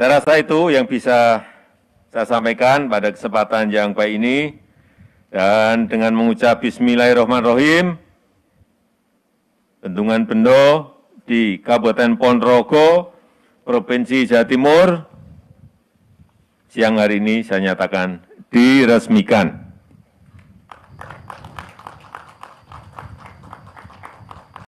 Saya rasa itu yang bisa saya sampaikan pada kesempatan yang baik ini. Dan dengan mengucap Bismillahirrahmanirrahim, Bendungan Bendo di Kabupaten Ponorogo, Provinsi Jawa Timur, siang hari ini saya nyatakan diresmikan.